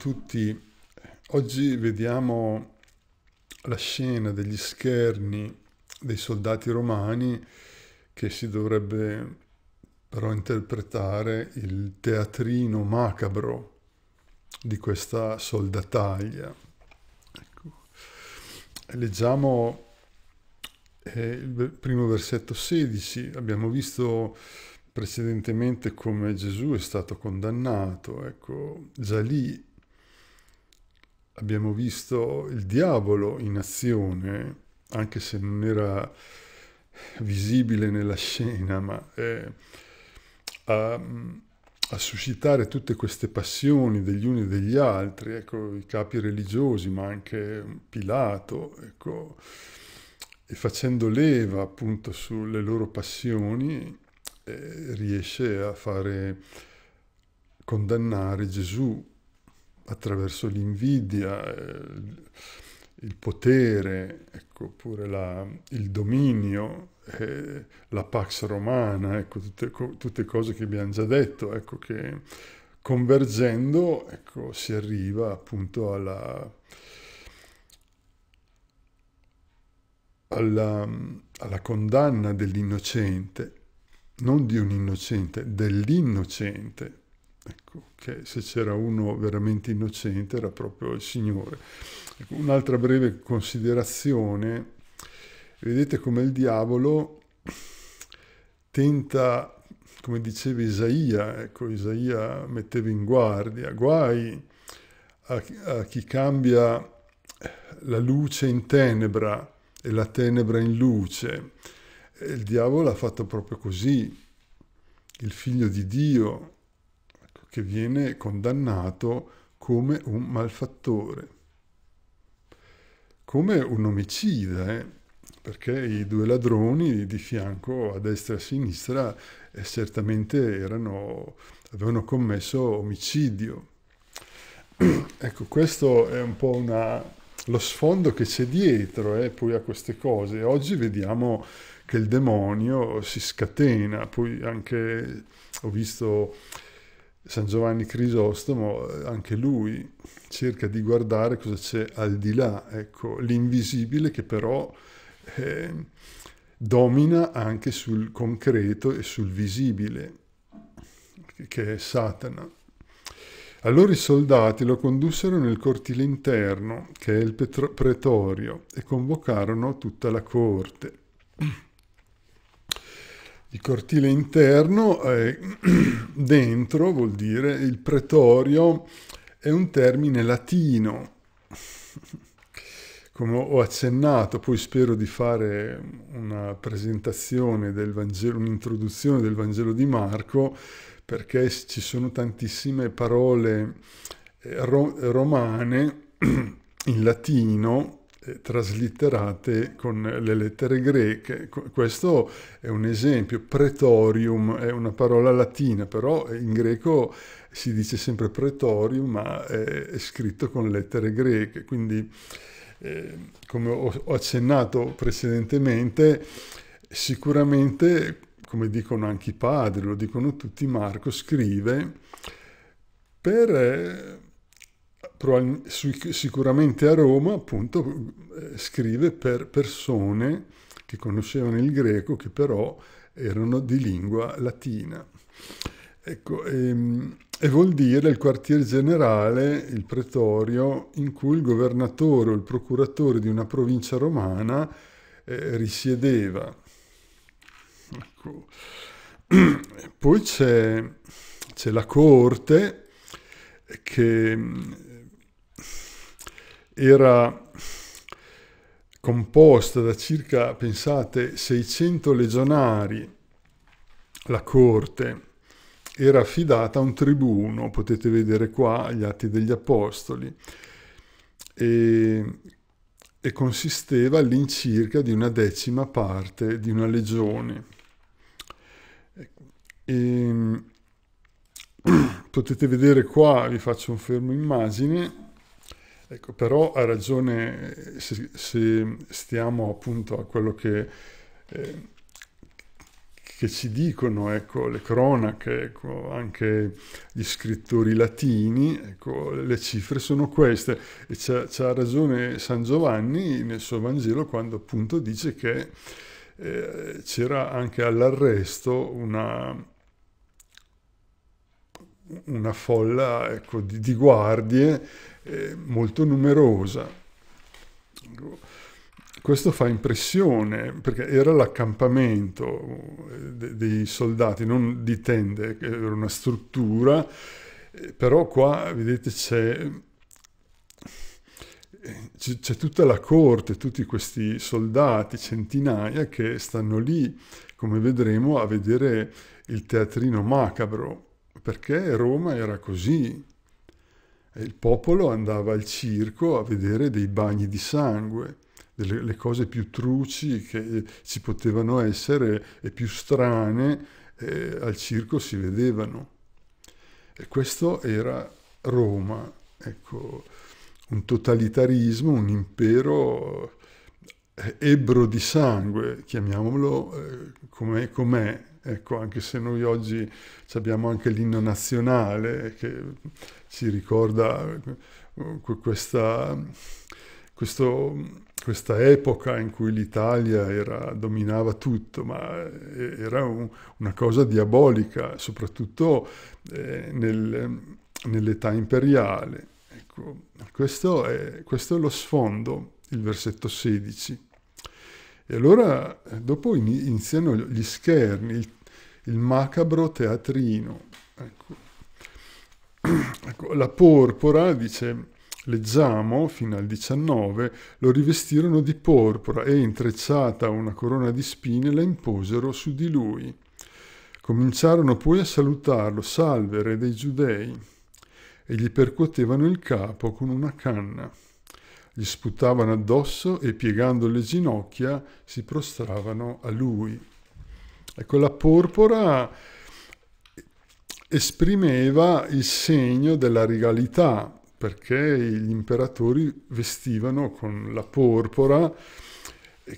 tutti. Oggi vediamo la scena degli scherni dei soldati romani che si dovrebbe però interpretare il teatrino macabro di questa soldataglia. Ecco. Leggiamo eh, il primo versetto 16, abbiamo visto precedentemente come Gesù è stato condannato, ecco, già lì abbiamo visto il diavolo in azione, anche se non era visibile nella scena, ma eh, a, a, suscitare tutte queste passioni degli uni e degli altri, ecco, i capi religiosi, ma anche Pilato, ecco, e facendo leva appunto sulle loro passioni, eh, riesce a fare condannare Gesù attraverso l'invidia, eh, il potere, ecco, oppure la, il dominio, eh, la pax romana, ecco, tutte, tutte, cose che abbiamo già detto, ecco, che convergendo ecco, si arriva appunto alla, alla, alla condanna dell'innocente, non di un innocente, dell'innocente, Ecco, che se c'era uno veramente innocente era proprio il Signore. Ecco, un'altra breve considerazione, vedete come il diavolo tenta, come diceva Isaia, ecco, Isaia metteva in guardia, guai a, a chi cambia la luce in tenebra e la tenebra in luce. il diavolo ha fatto proprio così, il figlio di Dio che viene condannato come un malfattore, come un omicida, eh? perché i due ladroni di fianco a destra e a sinistra eh, certamente erano, avevano commesso omicidio. ecco, questo è un po' una, lo sfondo che c'è dietro eh, poi a queste cose. Oggi vediamo che il demonio si scatena, poi anche ho visto San Giovanni Crisostomo, anche lui cerca di guardare cosa c'è al di là, ecco, l'invisibile che però eh, domina anche sul concreto e sul visibile, che è Satana. Allora i soldati lo condussero nel cortile interno, che è il pretorio, e convocarono tutta la corte il cortile interno, è dentro vuol dire il pretorio è un termine latino. Come ho accennato, poi spero di fare una presentazione del Vangelo, un'introduzione del Vangelo di Marco, perché ci sono tantissime parole eh, romane in latino eh, traslitterate con le lettere greche. Questo è un esempio. Pretorium è una parola latina, però in greco si dice sempre pretorium, ma è, scritto con lettere greche. Quindi, eh, come ho accennato precedentemente, sicuramente, come dicono anche i padri, lo dicono tutti, Marco scrive per eh, sicuramente a Roma, appunto, eh, scrive per persone che conoscevano il greco, che però erano di lingua latina. Ecco, e, ehm, e vuol dire il quartier generale, il pretorio, in cui il governatore o il procuratore di una provincia romana eh, risiedeva. Ecco. Poi c'è la corte che era composta da circa, pensate, 600 legionari, la corte era affidata a un tribuno, potete vedere qua gli atti degli apostoli, e, e consisteva all'incirca di una decima parte di una legione. E, potete vedere qua, vi faccio un fermo immagine, Ecco, però ha ragione eh, se, se, stiamo appunto a quello che, eh, che ci dicono ecco, le cronache, ecco, anche gli scrittori latini, ecco, le cifre sono queste. E c'ha, ragione San Giovanni nel suo Vangelo quando appunto dice che eh, c'era anche all'arresto una una folla ecco, di, di, guardie eh, molto numerosa. Questo fa impressione perché era l'accampamento eh, dei soldati, non di tende, era una struttura, eh, però qua vedete c'è eh, c'è tutta la corte, tutti questi soldati, centinaia, che stanno lì, come vedremo, a vedere il teatrino macabro, perché Roma era così. Eh, il popolo andava al circo a vedere dei bagni di sangue, delle le cose più truci che eh, ci potevano essere e più strane eh, al circo si vedevano. E questo era Roma, ecco, un totalitarismo, un impero eh, ebro di sangue, chiamiamolo eh, com'è, com'è Ecco, anche se noi oggi abbiamo anche l'inno nazionale che ci ricorda eh, questa, questo, questa epoca in cui l'Italia dominava tutto, ma eh, era un, una cosa diabolica, soprattutto eh, nel, nell'età imperiale. Ecco, questo è, questo è lo sfondo, il versetto 16. E allora dopo iniziano gli scherni, il, il macabro teatrino. Ecco. Ecco, la porpora, dice, leggiamo fino al 19, lo rivestirono di porpora e intrecciata una corona di spine la imposero su di lui. Cominciarono poi a salutarlo, salve re dei giudei, e gli percuotevano il capo con una canna gli sputavano addosso e piegando le ginocchia si prostravano a lui. Ecco, la porpora esprimeva il segno della regalità, perché gli imperatori vestivano con la porpora,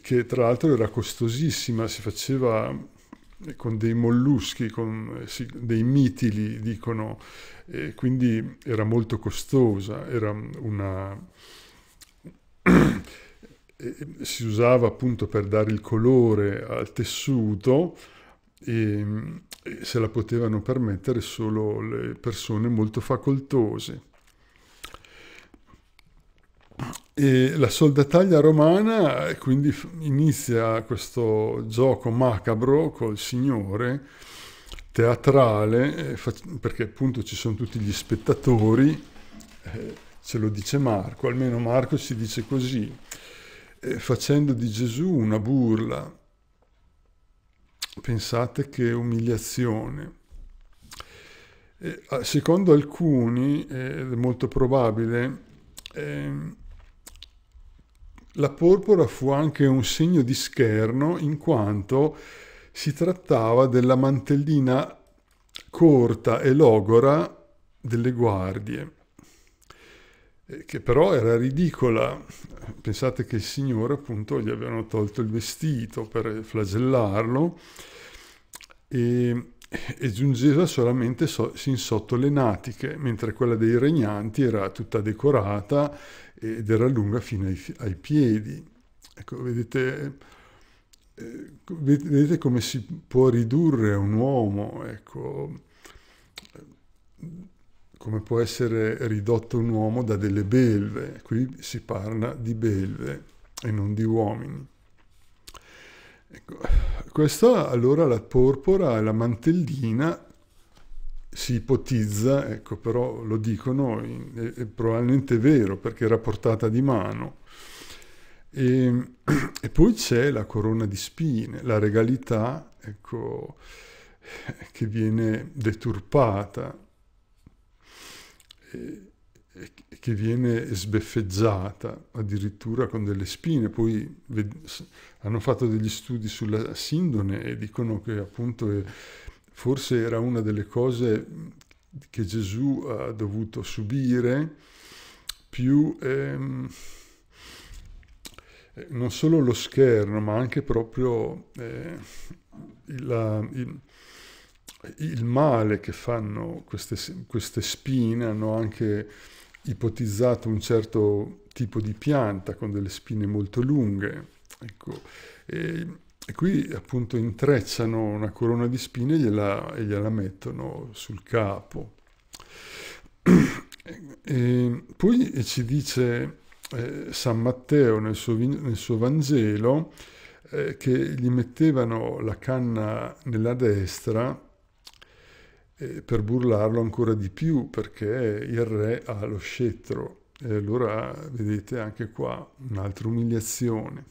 che tra l'altro era costosissima, si faceva con dei molluschi, con eh, dei mitili, dicono, e quindi era molto costosa, era una si usava appunto per dare il colore al tessuto e, e se la potevano permettere solo le persone molto facoltose. E la soldataglia romana eh, quindi inizia questo gioco macabro col Signore teatrale, eh, perché appunto ci sono tutti gli spettatori. Eh, ce lo dice Marco, almeno Marco ci dice così, eh, facendo di Gesù una burla. Pensate che umiliazione. Eh, secondo alcuni, eh, ed è molto probabile, ehm, la porpora fu anche un segno di scherno in quanto si trattava della mantellina corta e logora delle guardie. Eh, che però era ridicola. Pensate che il Signore appunto gli avevano tolto il vestito per flagellarlo e, e giungeva solamente so, sin sotto le natiche, mentre quella dei regnanti era tutta decorata ed era lunga fino ai, ai piedi. Ecco, vedete, eh, vedete, come si può ridurre un uomo, ecco, come può essere ridotto un uomo da delle belve. Qui si parla di belve e non di uomini. Ecco, questa allora la porpora e la mantellina si ipotizza, ecco, però lo dicono, è, è probabilmente vero perché era portata di mano. E, e poi c'è la corona di spine, la regalità, ecco, che viene deturpata che viene sbeffeggiata addirittura con delle spine. Poi hanno fatto degli studi sulla sindone e dicono che appunto forse era una delle cose che Gesù ha dovuto subire più ehm, non solo lo scherno ma anche proprio eh, la, il, il male che fanno queste, queste spine, hanno anche ipotizzato un certo tipo di pianta con delle spine molto lunghe. Ecco, e, e qui appunto intrecciano una corona di spine e gliela, e gliela mettono sul capo. E poi ci dice eh, San Matteo nel suo, nel suo Vangelo eh, che gli mettevano la canna nella destra eh, per burlarlo ancora di più perché il re ha lo scettro. E allora vedete anche qua un'altra umiliazione.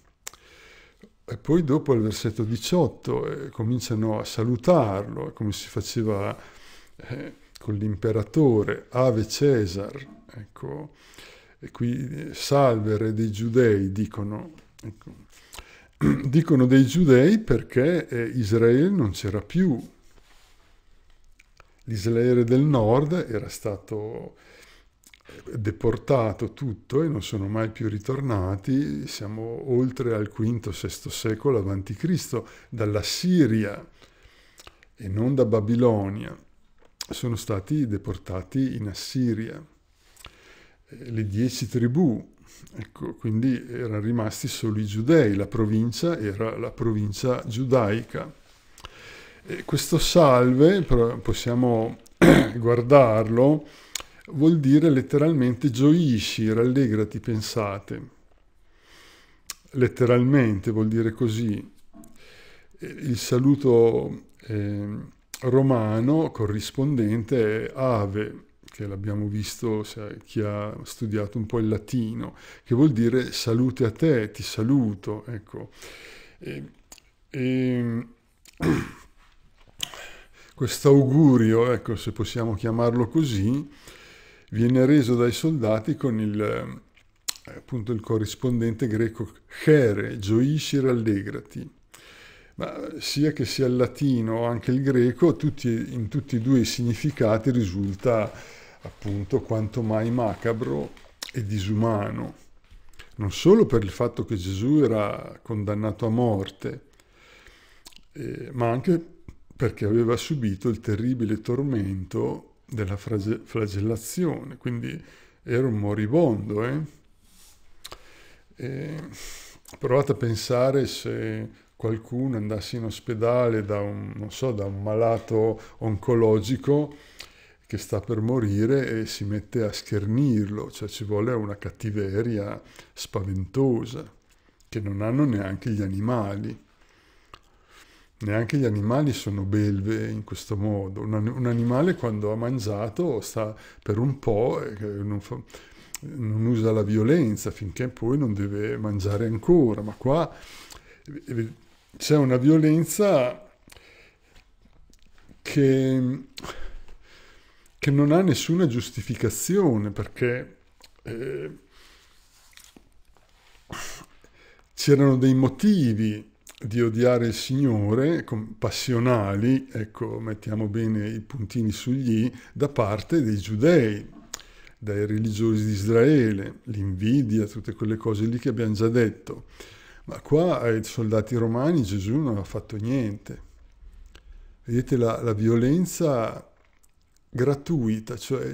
E poi dopo al versetto 18 eh, cominciano a salutarlo, eh, come si faceva eh, con l'imperatore, Ave Cesar, ecco, e qui eh, salve re dei giudei, dicono. Ecco. Dicono dei giudei perché eh, Israele non c'era più, L'Israele del nord era stato deportato tutto e non sono mai più ritornati, siamo oltre al V-VI secolo a.C., dalla Siria e non da Babilonia, sono stati deportati in Assiria. Eh, le dieci tribù, ecco, quindi erano rimasti solo i giudei, la provincia era la provincia giudaica. E eh, questo salve, possiamo guardarlo, vuol dire letteralmente gioisci, rallegrati, pensate. Letteralmente vuol dire così. Eh, il saluto eh, romano corrispondente è ave, che l'abbiamo visto se, chi ha studiato un po' il latino, che vuol dire salute a te, ti saluto, ecco. E, eh, e... Ehm, Questo augurio, ecco, se possiamo chiamarlo così, viene reso dai soldati con il, eh, appunto, il corrispondente greco chere, gioisci, rallegrati. Ma sia che sia il latino o anche il greco, tutti, in tutti e due i significati risulta appunto quanto mai macabro e disumano. Non solo per il fatto che Gesù era condannato a morte, eh, ma anche perché aveva subito il terribile tormento della flagellazione, quindi era un moribondo. Eh? E provate a pensare se qualcuno andasse in ospedale da un, so, da un malato oncologico che sta per morire e si mette a schernirlo, cioè ci vuole una cattiveria spaventosa che non hanno neanche gli animali. Neanche gli animali sono belve in questo modo. Un, un animale quando ha mangiato sta per un po', non, fa, non usa la violenza finché poi non deve mangiare ancora. Ma qua eh, eh, c'è una violenza che, che, non ha nessuna giustificazione perché eh, c'erano dei motivi di odiare il Signore, passionali, ecco, mettiamo bene i puntini sugli i, da parte dei giudei, dai religiosi di Israele, l'invidia, tutte quelle cose lì che abbiamo già detto. Ma qua ai soldati romani Gesù non ha fatto niente. Vedete la, la violenza gratuita, cioè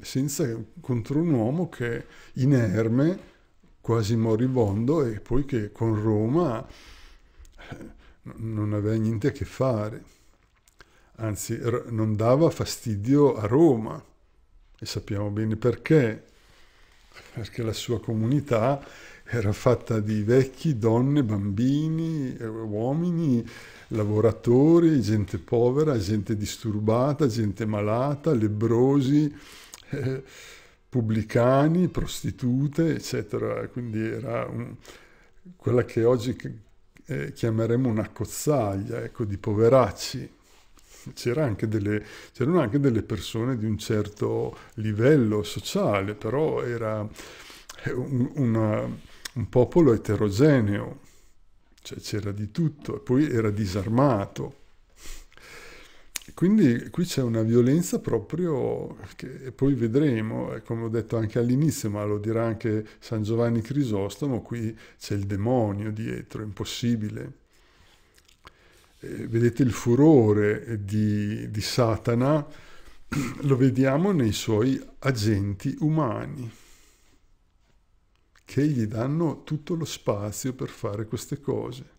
senza, contro un uomo che è inerme, quasi moribondo, e poi che con Roma non aveva niente a che fare, anzi non dava fastidio a Roma e sappiamo bene perché, perché la sua comunità era fatta di vecchi, donne, bambini, eh, uomini, lavoratori, gente povera, gente disturbata, gente malata, lebrosi, eh, pubblicani, prostitute, eccetera. Quindi era un, quella che oggi eh, chiameremmo una cozzaglia, ecco, di poveracci. C'erano anche, anche, delle persone di un certo livello sociale, però era eh, un, una, un popolo eterogeneo, cioè c'era di tutto, e poi era disarmato. Quindi qui c'è una violenza proprio che poi vedremo, eh, come ho detto anche all'inizio, ma lo dirà anche San Giovanni Crisostomo, qui c'è il demonio dietro, impossibile. Eh, vedete il furore di, di Satana, lo vediamo nei suoi agenti umani, che gli danno tutto lo spazio per fare queste cose.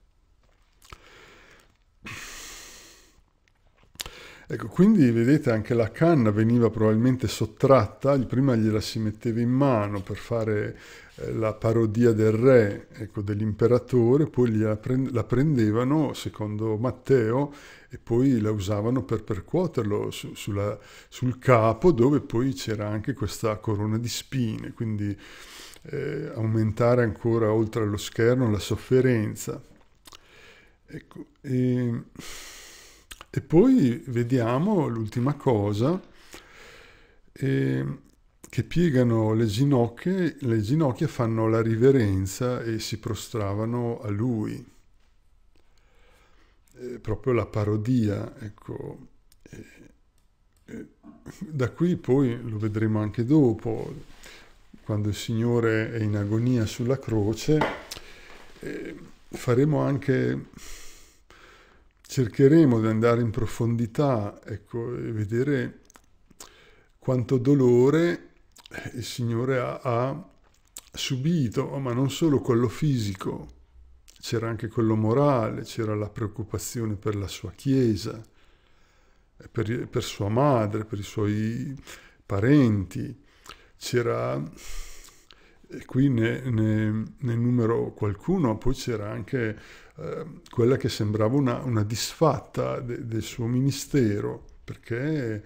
Ecco, quindi vedete anche la canna veniva probabilmente sottratta, prima gliela si metteva in mano per fare eh, la parodia del re, ecco, dell'imperatore, poi la, la, prendevano, secondo Matteo, e poi la usavano per percuoterlo su sulla, sul capo, dove poi c'era anche questa corona di spine, quindi eh, aumentare ancora oltre allo scherno la sofferenza. Ecco, e... Ehm, e poi vediamo l'ultima cosa, eh, che piegano le ginocchia, le ginocchia fanno la riverenza e si prostravano a lui. Eh, proprio la parodia, ecco. Eh, da qui poi lo vedremo anche dopo, quando il Signore è in agonia sulla croce, eh, faremo anche cercheremo di andare in profondità ecco, e vedere quanto dolore eh, il Signore ha, ha subito, ma non solo quello fisico, c'era anche quello morale, c'era la preoccupazione per la sua Chiesa, eh, per, per sua madre, per i suoi parenti, c'era qui ne, ne, ne numero qualcuno, poi c'era anche eh, quella che sembrava una, una disfatta de, del suo ministero, perché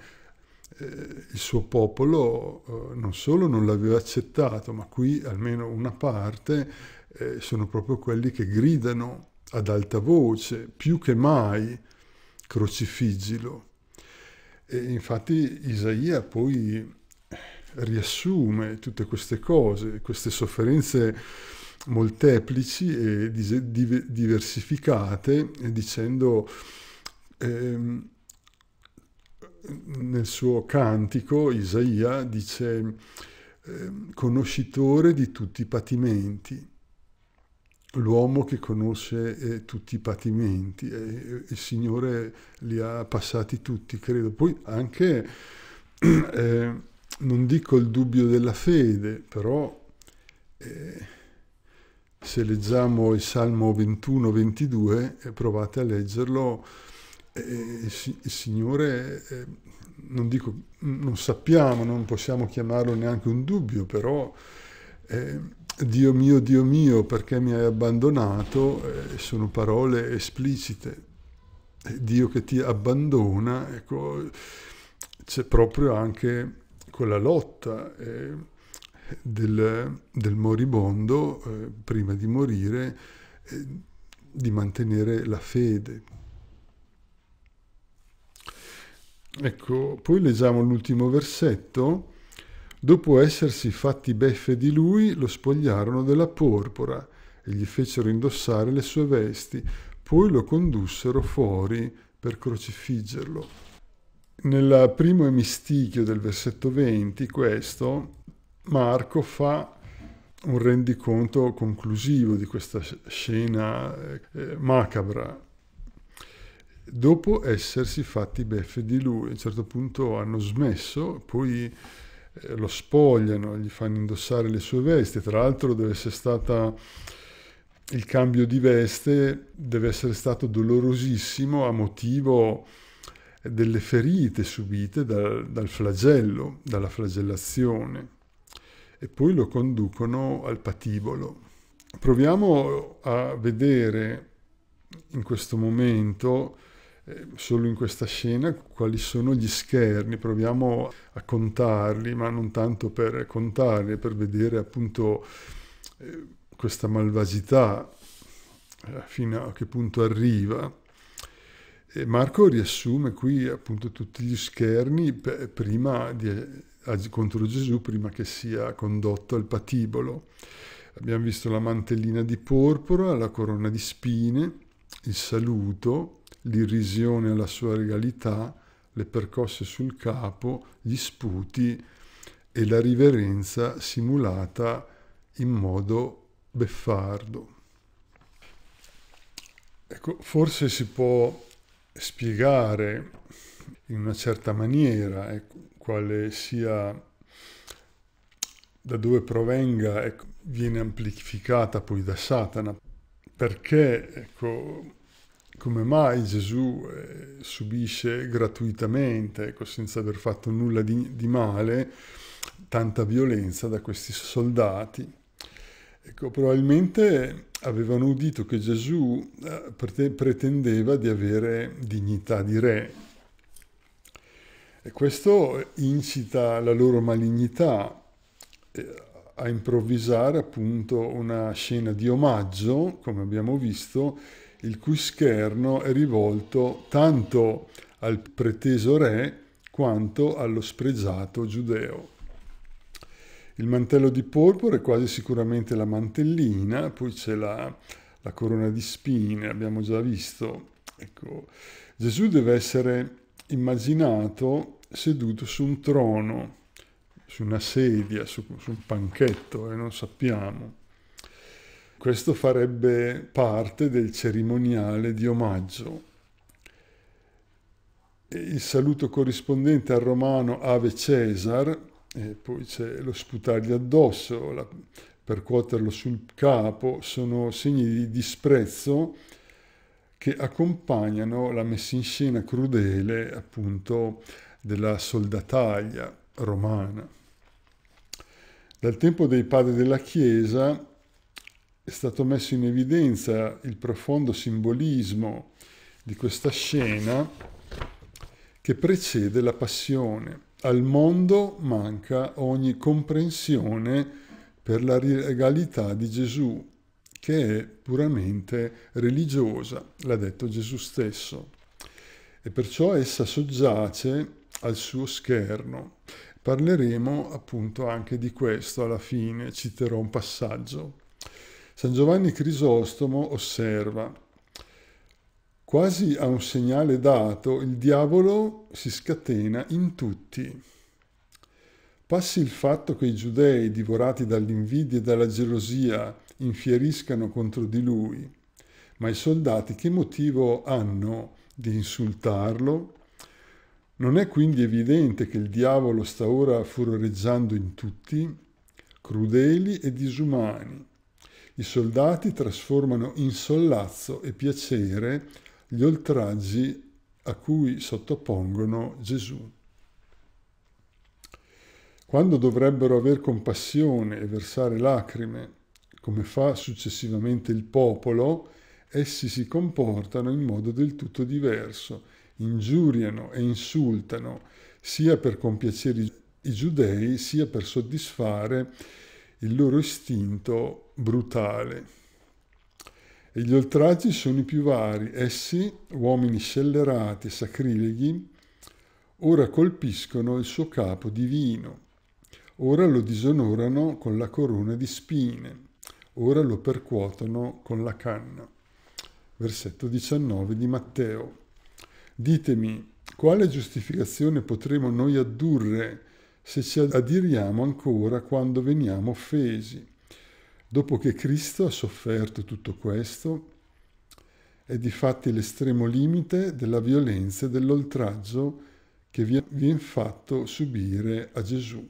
eh, il suo popolo eh, non solo non l'aveva accettato, ma qui almeno una parte eh, sono proprio quelli che gridano ad alta voce, più che mai, crocifiggilo. E infatti Isaia poi riassume tutte queste cose, queste sofferenze molteplici e diversificate, eh, dicendo ehm, nel suo cantico Isaia dice ehm, conoscitore di tutti i patimenti, l'uomo che conosce eh, tutti i patimenti e, eh, il Signore li ha passati tutti, credo. Poi anche eh, non dico il dubbio della fede, però eh, se leggiamo il Salmo 21-22, eh, provate a leggerlo, eh, si, Signore, eh, non dico, non sappiamo, non possiamo chiamarlo neanche un dubbio, però eh, Dio mio, Dio mio, perché mi hai abbandonato, sono parole esplicite. Dio che ti abbandona, ecco, c'è proprio anche quella lotta eh, del, del, moribondo eh, prima di morire, eh, di mantenere la fede. Ecco, poi leggiamo l'ultimo versetto. Dopo essersi fatti beffe di lui, lo spogliarono della porpora e gli fecero indossare le sue vesti, poi lo condussero fuori per crocifiggerlo. Nel primo emistichio del versetto 20, questo, Marco fa un rendiconto conclusivo di questa scena eh, eh, macabra. Dopo essersi fatti beffe di lui, a un certo punto hanno smesso, poi eh, lo spogliano, gli fanno indossare le sue vesti. Tra l'altro deve essere stata il cambio di veste deve essere stato dolorosissimo a motivo delle ferite subite dal, dal flagello, dalla flagellazione, e poi lo conducono al patibolo. Proviamo a vedere in questo momento, eh, solo in questa scena, quali sono gli scherni. Proviamo a contarli, ma non tanto per contarli, per vedere appunto eh, questa malvagità eh, fino a che punto arriva. Marco riassume qui appunto tutti gli scherni prima di, contro Gesù prima che sia condotto al patibolo. Abbiamo visto la mantellina di porpora, la corona di spine, il saluto, l'irrisione alla sua regalità, le percosse sul capo, gli sputi e la riverenza simulata in modo beffardo. Ecco, forse si può spiegare in una certa maniera ecco, quale sia, da dove provenga, ecco, viene amplificata poi da Satana. Perché, ecco, come mai Gesù eh, subisce gratuitamente, ecco, senza aver fatto nulla di, di male, tanta violenza da questi soldati? Ecco, probabilmente avevano udito che Gesù eh, pretendeva di avere dignità di re. E questo incita la loro malignità eh, a improvvisare appunto una scena di omaggio, come abbiamo visto, il cui scherno è rivolto tanto al preteso re quanto allo spregiato giudeo. Il mantello di porpora è quasi sicuramente la mantellina, poi c'è la, la corona di spine, abbiamo già visto. Ecco, Gesù deve essere immaginato seduto su un trono, su una sedia, su, su un panchetto, e eh, non sappiamo. Questo farebbe parte del cerimoniale di omaggio. il saluto corrispondente al romano Ave Cesar e poi c'è lo sputargli addosso, la, percuoterlo sul capo, sono segni di disprezzo che accompagnano la messa in scena crudele appunto della soldataglia romana. Dal tempo dei padri della Chiesa è stato messo in evidenza il profondo simbolismo di questa scena che precede la passione al mondo manca ogni comprensione per la regalità di Gesù, che è puramente religiosa, l'ha detto Gesù stesso. E perciò essa soggiace al suo scherno. Parleremo appunto anche di questo alla fine, citerò un passaggio. San Giovanni Crisostomo osserva Quasi a un segnale dato, il diavolo si scatena in tutti. Passi il fatto che i giudei, divorati dall'invidia e dalla gelosia, infieriscano contro di lui, ma i soldati che motivo hanno di insultarlo? Non è quindi evidente che il diavolo sta ora furoreggiando in tutti, crudeli e disumani. I soldati trasformano in sollazzo e piacere gli oltraggi a cui sottopongono Gesù. Quando dovrebbero aver compassione e versare lacrime, come fa successivamente il popolo, essi si comportano in modo del tutto diverso, ingiuriano e insultano, sia per compiacere i giudei, sia per soddisfare il loro istinto brutale e gli oltraggi sono i più vari, essi, uomini scellerati e sacrileghi, ora colpiscono il suo capo divino, ora lo disonorano con la corona di spine, ora lo percuotono con la canna. Versetto 19 di Matteo. Ditemi, quale giustificazione potremo noi addurre se ci adiriamo ancora quando veniamo offesi? Dopo che Cristo ha sofferto tutto questo, è di fatti l'estremo limite della violenza e dell'oltraggio che viene fatto subire a Gesù.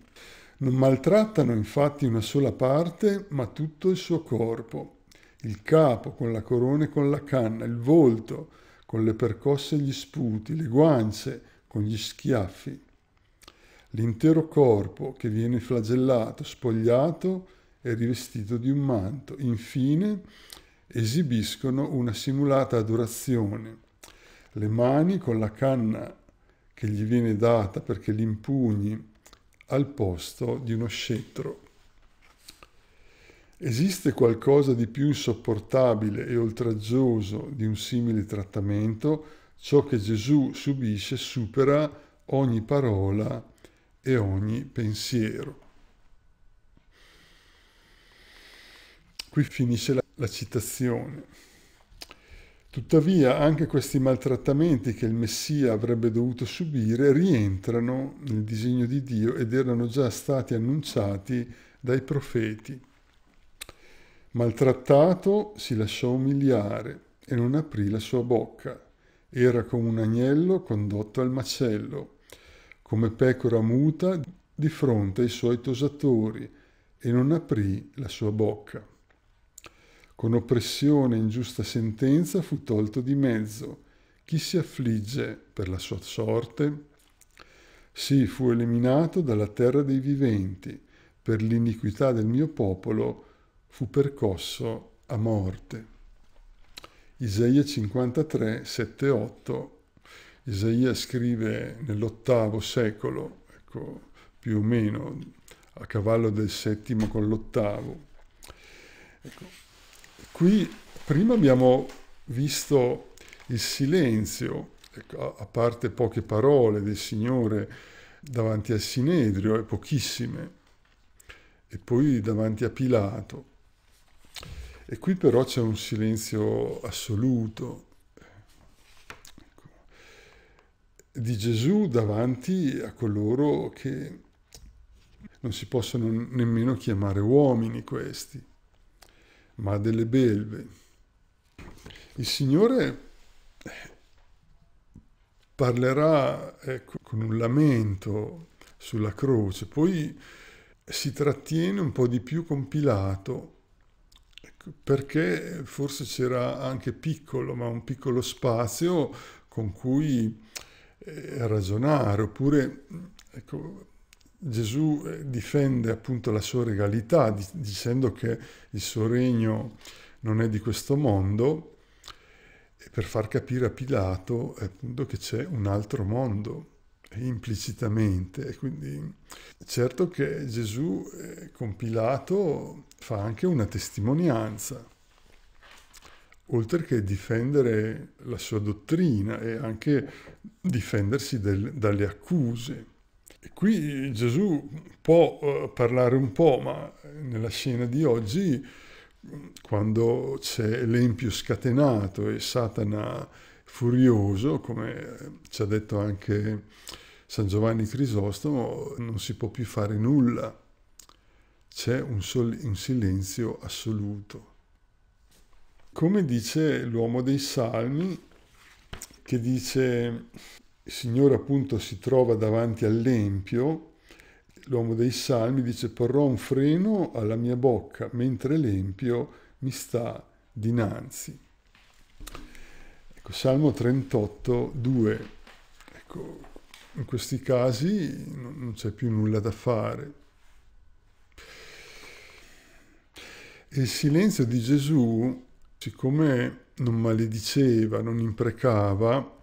Non maltrattano infatti una sola parte, ma tutto il suo corpo, il capo con la corona e con la canna, il volto con le percosse e gli sputi, le guance con gli schiaffi, l'intero corpo che viene flagellato, spogliato è rivestito di un manto. Infine esibiscono una simulata adorazione. Le mani con la canna che gli viene data perché l'impugni al posto di uno scettro. Esiste qualcosa di più insopportabile e oltraggioso di un simile trattamento? Ciò che Gesù subisce supera ogni parola e ogni pensiero. Qui finisce la, la citazione. Tuttavia anche questi maltrattamenti che il Messia avrebbe dovuto subire rientrano nel disegno di Dio ed erano già stati annunciati dai profeti. Maltrattato si lasciò umiliare e non aprì la sua bocca. Era come un agnello condotto al macello, come pecora muta di fronte ai suoi tosatori, e non aprì la sua bocca con oppressione e ingiusta sentenza fu tolto di mezzo. Chi si affligge per la sua sorte? Sì, fu eliminato dalla terra dei viventi, per l'iniquità del mio popolo fu percosso a morte. Isaia 53, 7, 8. Isaia scrive nell'ottavo secolo, ecco, più o meno a cavallo del settimo con l'ottavo. Ecco. Qui prima abbiamo visto il silenzio, ecco, a parte poche parole del Signore davanti al Sinedrio, e pochissime, e poi davanti a Pilato. E qui però c'è un silenzio assoluto ecco, di Gesù davanti a coloro che non si possono nemmeno chiamare uomini questi ma delle belve. Il Signore eh, parlerà ecco, con un lamento sulla croce, poi si trattiene un po' di più con Pilato, ecco, perché forse c'era anche piccolo, ma un piccolo spazio con cui eh, ragionare, oppure ecco, Gesù eh, difende appunto la sua regalità dicendo che il suo regno non è di questo mondo per far capire a Pilato appunto che c'è un altro mondo eh, implicitamente e quindi certo che Gesù eh, con Pilato fa anche una testimonianza oltre che difendere la sua dottrina e anche difendersi del, dalle accuse qui Gesù può eh, parlare un po', ma nella scena di oggi, quando c'è l'empio scatenato e Satana furioso, come ci ha detto anche San Giovanni Crisostomo, non si può più fare nulla. C'è un, sol- un silenzio assoluto. Come dice l'uomo dei Salmi, che dice il Signore appunto si trova davanti all'empio, l'uomo dei salmi dice porrò un freno alla mia bocca mentre l'empio mi sta dinanzi. Ecco, Salmo 38, 2. Ecco, in questi casi non c'è più nulla da fare. E il silenzio di Gesù, siccome non malediceva, non imprecava,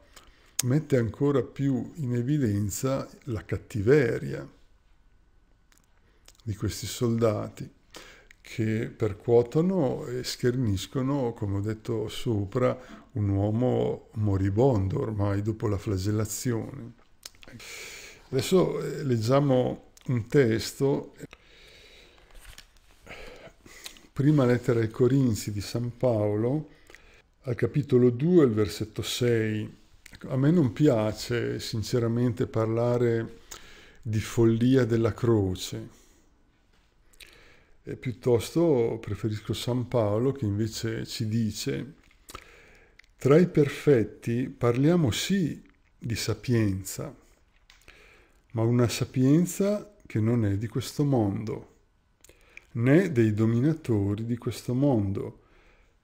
mette ancora più in evidenza la cattiveria di questi soldati che percuotono e scherniscono, come ho detto sopra, un uomo moribondo ormai dopo la flagellazione. Adesso eh, leggiamo un testo, prima lettera ai Corinzi di San Paolo, al capitolo 2, il versetto 6 Ecco, a me non piace sinceramente parlare di follia della croce, e piuttosto preferisco San Paolo che invece ci dice, tra i perfetti parliamo sì di sapienza, ma una sapienza che non è di questo mondo, né dei dominatori di questo mondo,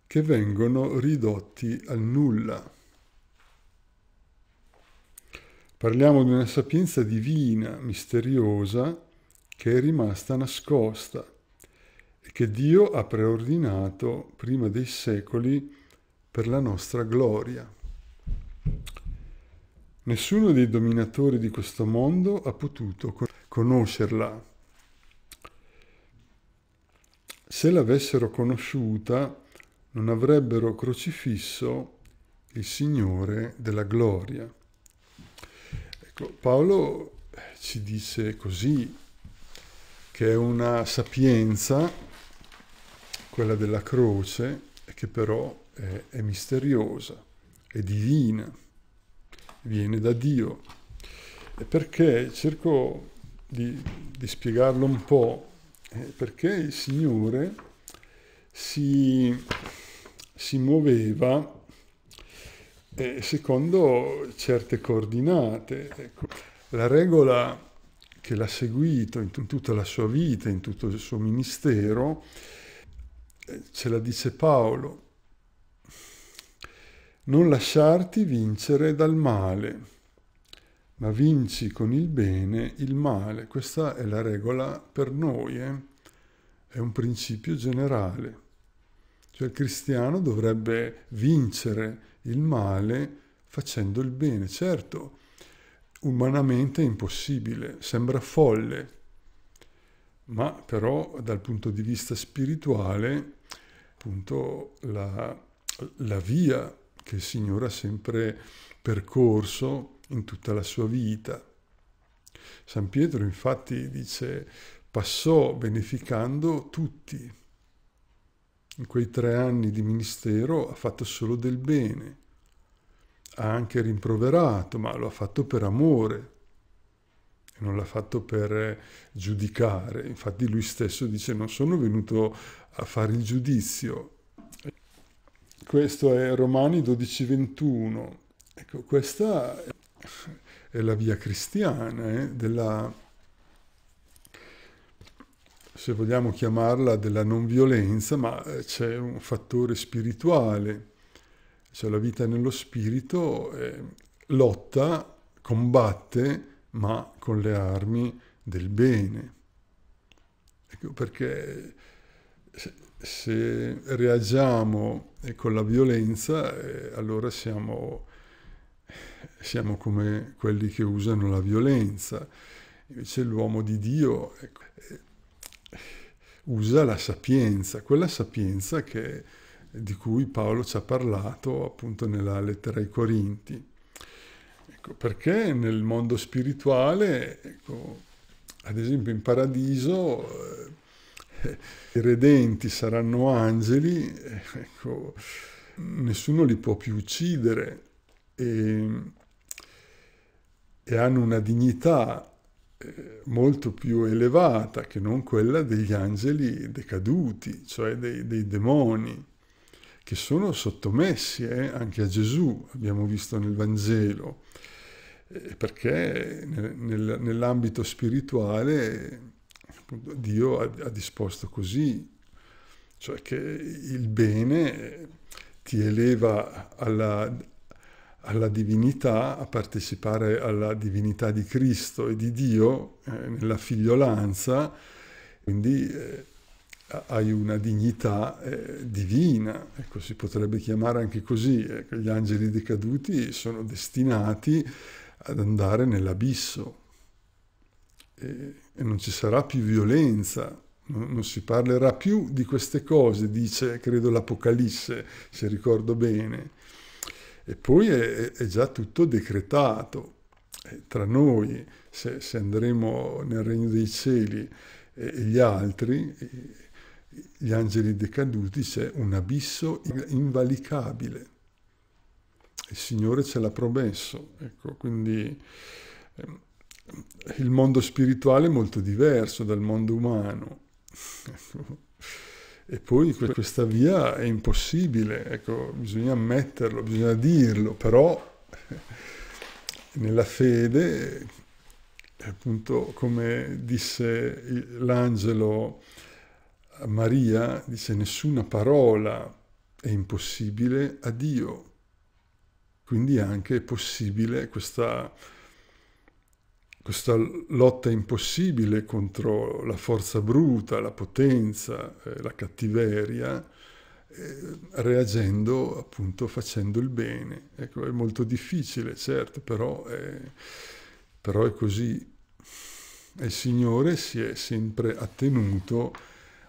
che vengono ridotti al nulla. Parliamo di una sapienza divina, misteriosa, che è rimasta nascosta e che Dio ha preordinato prima dei secoli per la nostra gloria. Nessuno dei dominatori di questo mondo ha potuto conoscerla. Se l'avessero conosciuta, non avrebbero crocifisso il Signore della gloria. Paolo ci dice così che è una sapienza, quella della croce, che però è, è misteriosa, è divina, viene da Dio. E perché cerco di, di spiegarlo un po', eh, perché il Signore si, si muoveva eh, secondo certe coordinate. Ecco, la regola che l'ha seguito in tutta la sua vita, in tutto il suo ministero, eh, ce la dice Paolo, non lasciarti vincere dal male ma vinci con il bene il male. Questa è la regola per noi, eh? è un principio generale. Cioè il cristiano dovrebbe vincere il male facendo il bene. Certo, umanamente è impossibile, sembra folle, ma però dal punto di vista spirituale, appunto, la, la via che il Signore ha sempre percorso in tutta la sua vita. San Pietro infatti dice passò beneficando tutti, in quei tre anni di ministero ha fatto solo del bene. Ha anche rimproverato, ma lo ha fatto per amore e non l'ha fatto per eh, giudicare. Infatti lui stesso dice non sono venuto a fare il giudizio. Questo è Romani 12:21. Ecco, questa è la via cristiana eh, della se vogliamo chiamarla, della non violenza, ma eh, c'è un fattore spirituale, cioè la vita nello spirito eh, lotta, combatte, ma con le armi del bene. Ecco perché eh, se, se reagiamo eh, con la violenza, eh, allora siamo, siamo come quelli che usano la violenza. Invece l'uomo di Dio... Ecco, usa la sapienza, quella sapienza che, di cui Paolo ci ha parlato appunto nella lettera ai Corinti. Ecco, perché nel mondo spirituale, ecco, ad esempio in paradiso, eh, i redenti saranno angeli, eh, ecco, nessuno li può più uccidere e, e hanno una dignità molto più elevata che non quella degli angeli decaduti, cioè dei, dei demoni, che sono sottomessi eh, anche a Gesù, abbiamo visto nel Vangelo, eh, perché nel, nell'ambito spirituale appunto, Dio ha, ha, disposto così, cioè che il bene ti eleva alla, alla divinità, a partecipare alla divinità di Cristo e di Dio eh, nella figliolanza, quindi eh, hai una dignità eh, divina, ecco, si potrebbe chiamare anche così, ecco, gli angeli decaduti sono destinati ad andare nell'abisso e, e non ci sarà più violenza, non si parlerà più di queste cose, dice credo l'Apocalisse, se ricordo bene. E poi è, è già tutto decretato e tra noi, se, se, andremo nel regno dei cieli e, e gli altri, e, gli angeli decaduti, c'è un abisso invalicabile. Il Signore ce l'ha promesso. Ecco, quindi ehm, il mondo spirituale è molto diverso dal mondo umano. Ecco. E poi questa via è impossibile, ecco, bisogna ammetterlo, bisogna dirlo, però nella fede, appunto come disse l'angelo a Maria, dice nessuna parola è impossibile a Dio. Quindi anche è possibile questa questa lotta impossibile contro la forza bruta, la potenza, eh, la cattiveria, eh, reagendo appunto facendo il bene. Ecco, è molto difficile, certo, però è, però è così. Il Signore si è sempre attenuto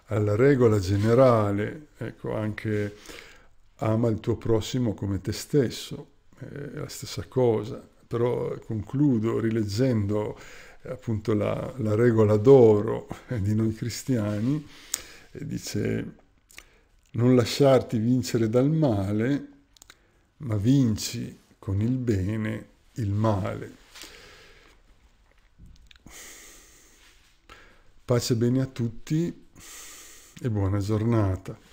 alla regola generale, ecco, anche ama il tuo prossimo come te stesso, è la stessa cosa però concludo rileggendo appunto la, la regola d'oro di noi cristiani, dice non lasciarti vincere dal male, ma vinci con il bene il male. Pace e bene a tutti e buona giornata.